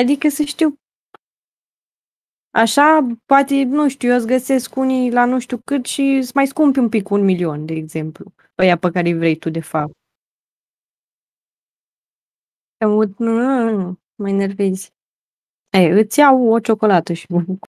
Adică să știu Așa, poate, nu știu, eu îți găsesc unii la nu știu cât și sunt mai scumpi un pic un milion, de exemplu, ăia pe care vrei tu, de fapt. nu, mă enervezi. Ei, îți iau o ciocolată și